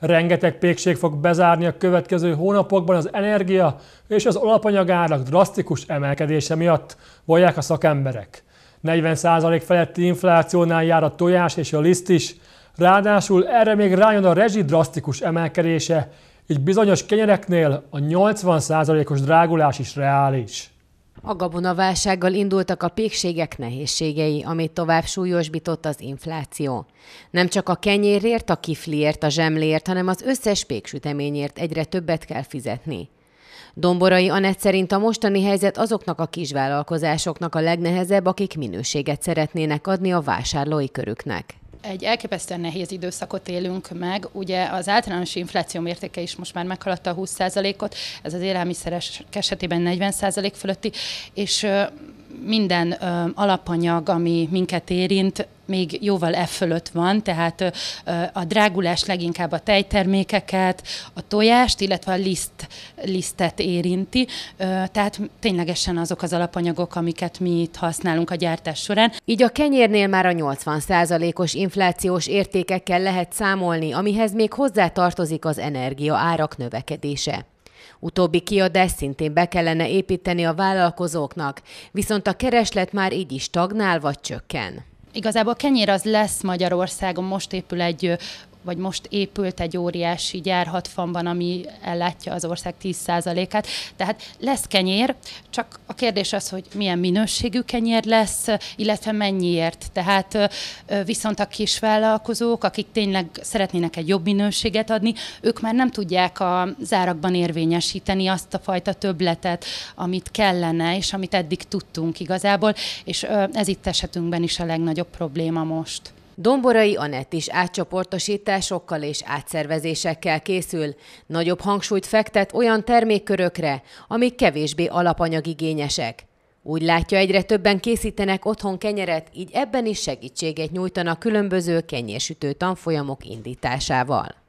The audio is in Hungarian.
Rengeteg pékség fog bezárni a következő hónapokban az energia és az alapanyagárak drasztikus emelkedése miatt, vallják a szakemberek. 40% feletti inflációnál jár a tojás és a liszt is, ráadásul erre még rájön a rezsi drasztikus emelkedése, így bizonyos kenyereknél a 80%-os drágulás is reális. A gabonaválsággal indultak a pékségek nehézségei, amit tovább súlyosbított az infláció. Nem csak a kenyérért, a kifliért, a zsemlért, hanem az összes péksüteményért egyre többet kell fizetni. Domborai Anett szerint a mostani helyzet azoknak a kisvállalkozásoknak a legnehezebb, akik minőséget szeretnének adni a vásárlói körüknek. Egy elképesztően nehéz időszakot élünk meg. Ugye az általános infláció mértéke is most már meghaladta a 20%-ot, ez az élelmiszeres esetében 40% fölötti, és minden ö, alapanyag, ami minket érint, még jóval e fölött van, tehát ö, a drágulás leginkább a tejtermékeket, a tojást, illetve a liszt, lisztet érinti, ö, tehát ténylegesen azok az alapanyagok, amiket mi itt használunk a gyártás során. Így a kenyérnél már a 80%-os inflációs értékekkel lehet számolni, amihez még hozzá tartozik az energia árak növekedése. Utóbbi kiadás szintén be kellene építeni a vállalkozóknak, viszont a kereslet már így is tagnál vagy csökken. Igazából kenyér az lesz Magyarországon, most épül egy vagy most épült egy óriási gyár 60 ami ellátja az ország 10%-át. Tehát lesz kenyér, csak a kérdés az, hogy milyen minőségű kenyér lesz, illetve mennyiért. Tehát viszont a kisvállalkozók, akik tényleg szeretnének egy jobb minőséget adni, ők már nem tudják a zárakban érvényesíteni azt a fajta töbletet, amit kellene, és amit eddig tudtunk igazából, és ez itt esetünkben is a legnagyobb probléma most. Domborai Anett is átcsoportosításokkal és átszervezésekkel készül. Nagyobb hangsúlyt fektet olyan termékkörökre, amik kevésbé alapanyagigényesek. Úgy látja, egyre többen készítenek otthon kenyeret, így ebben is segítséget nyújtanak különböző kenyérsütő tanfolyamok indításával.